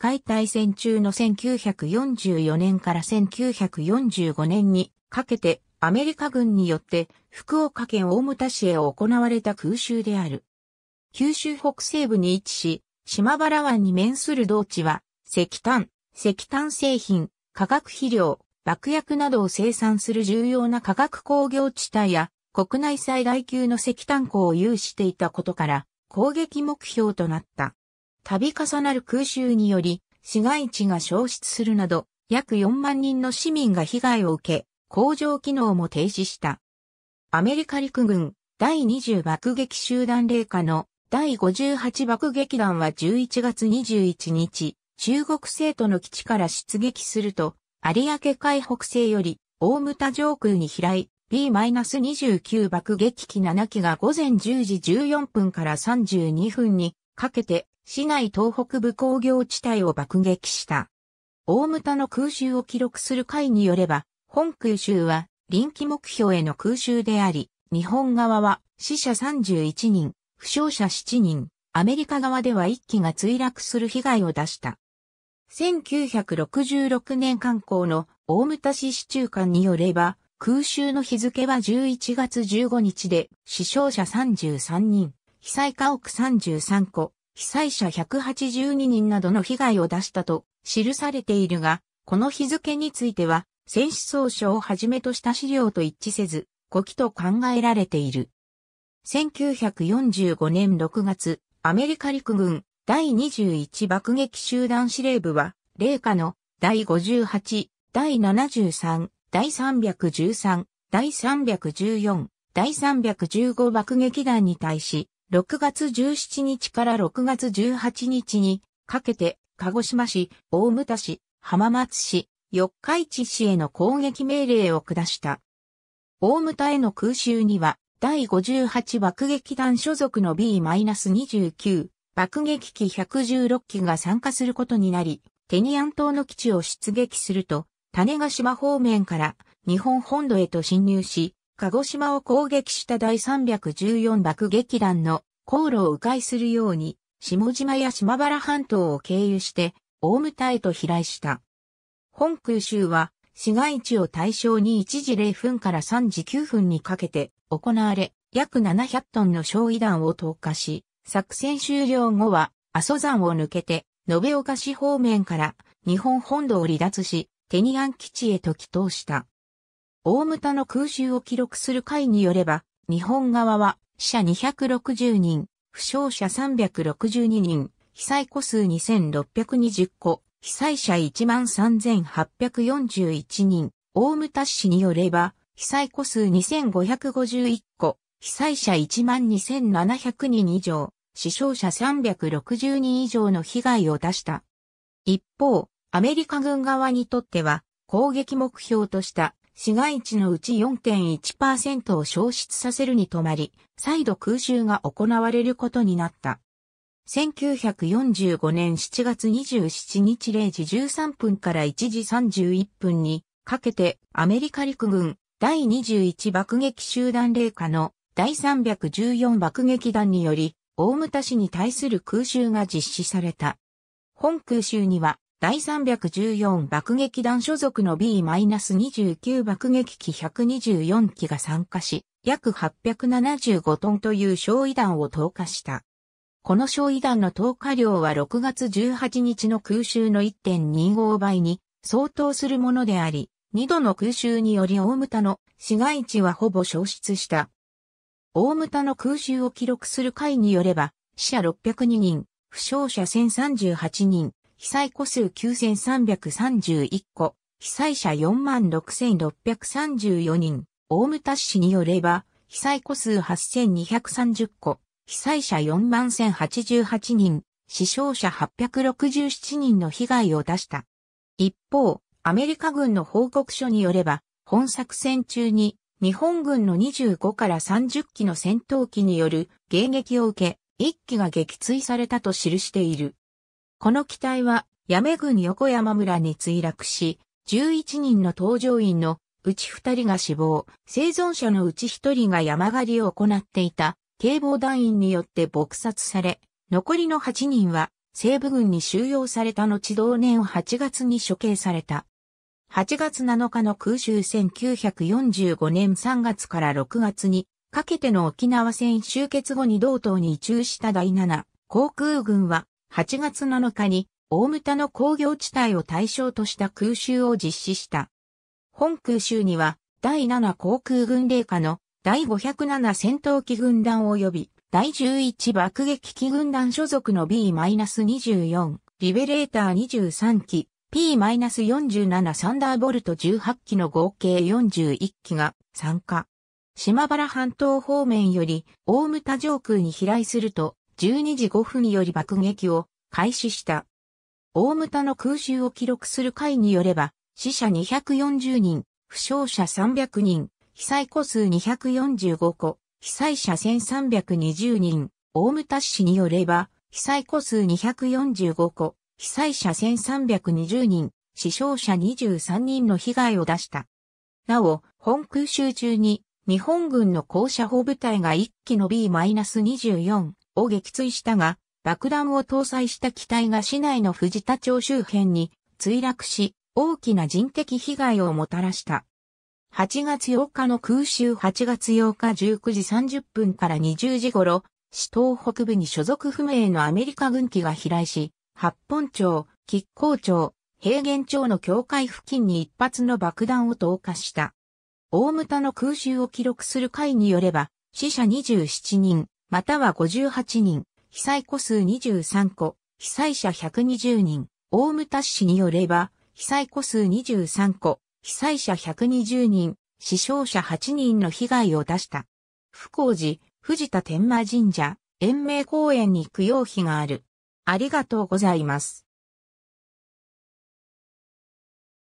回大戦中の1944年から1945年にかけてアメリカ軍によって福岡県大牟田市へ行われた空襲である。九州北西部に位置し、島原湾に面する同地は、石炭、石炭製品、化学肥料、爆薬などを生産する重要な化学工業地帯や、国内最大級の石炭鉱を有していたことから、攻撃目標となった。度重なる空襲により、市街地が消失するなど、約4万人の市民が被害を受け、工場機能も停止した。アメリカ陸軍第20爆撃集団霊下の第58爆撃団は11月21日、中国生徒の基地から出撃すると、有明海北西より大牟田上空に飛来、B-29 爆撃機7機が午前10時14分から32分にかけて市内東北部工業地帯を爆撃した。大牟田の空襲を記録する会によれば、本空襲は臨機目標への空襲であり、日本側は死者31人、負傷者7人、アメリカ側では1機が墜落する被害を出した。1966年刊行の大牟田市市中間によれば、空襲の日付は11月15日で、死傷者33人、被災家屋33個、被災者182人などの被害を出したと記されているが、この日付については、戦死総書をはじめとした資料と一致せず、古希と考えられている。1945年6月、アメリカ陸軍第21爆撃集団司令部は、霊下の第58、第73、第313、第314、第315爆撃団に対し、6月17日から6月18日にかけて、鹿児島市、大牟田市、浜松市、四日市市への攻撃命令を下した。大牟田への空襲には、第58爆撃団所属の B-29 爆撃機116機が参加することになり、テニアン島の基地を出撃すると、種ヶ島方面から日本本土へと侵入し、鹿児島を攻撃した第314爆撃団の航路を迂回するように、下島や島原半島を経由して、大牟田へと飛来した。本空襲は、市街地を対象に1時0分から3時9分にかけて行われ、約700トンの焼夷弾を投下し、作戦終了後は、阿蘇山を抜けて、延岡市方面から日本本土を離脱し、テニアン基地へと帰投した。大牟田の空襲を記録する会によれば、日本側は死者260人、負傷者362人、被災個数2620個、被災者13,841人、大牟田市によれば、被災個数2551個、被災者12,700人以上、死傷者360人以上の被害を出した。一方、アメリカ軍側にとっては、攻撃目標とした市街地のうち4.1%を消失させるに止まり、再度空襲が行われることになった。1945年7月27日0時13分から1時31分にかけてアメリカ陸軍第21爆撃集団霊下の第314爆撃団により大牟田市に対する空襲が実施された。本空襲には第314爆撃団所属の B-29 爆撃機124機が参加し、約875トンという焼夷弾を投下した。この焼夷弾の投下量は6月18日の空襲の1.25倍に相当するものであり、2度の空襲により大牟田の市街地はほぼ消失した。大牟田の空襲を記録する会によれば、死者602人、負傷者1038人、被災個数9331個、被災者46,634人、大牟田市によれば、被災個数8230個、被災者41,088人、死傷者867人の被害を出した。一方、アメリカ軍の報告書によれば、本作戦中に日本軍の25から30機の戦闘機による迎撃を受け、1機が撃墜されたと記している。この機体は、八女郡横山村に墜落し、11人の搭乗員のうち2人が死亡、生存者のうち1人が山狩りを行っていた警防団員によって撲殺され、残りの8人は西部軍に収容された後同年8月に処刑された。8月7日の空襲1945年3月から6月にかけての沖縄戦終結後に同等に移駐した第7航空軍は8月7日に大牟田の工業地帯を対象とした空襲を実施した。本空襲には第7航空軍令下の第507戦闘機軍団及び第11爆撃機軍団所属の B-24、リベレーター23機、P-47 サンダーボルト18機の合計41機が参加。島原半島方面より大牟田上空に飛来すると12時5分より爆撃を開始した。大牟田の空襲を記録する会によれば、死者240人、負傷者300人、被災戸数245個、被災者1320人、大牟田市によれば、被災戸数245個、被災者1320人、死傷者23人の被害を出した。なお、本空襲中に、日本軍の高射砲部隊が1機の B-24 を撃墜したが、爆弾を搭載した機体が市内の藤田町周辺に墜落し、大きな人的被害をもたらした。8月8日の空襲8月8日19時30分から20時頃、市東北部に所属不明のアメリカ軍機が飛来し、八本町、吉光町、平原町の境界付近に一発の爆弾を投下した。大牟田の空襲を記録する会によれば、死者27人、または58人、被災個数23個、被災者120人、大牟田市によれば、被災個数23個、被災者120人、死傷者8人の被害を出した。福光寺、藤田天満神社、延命公園に供養碑がある。ありがとうございます。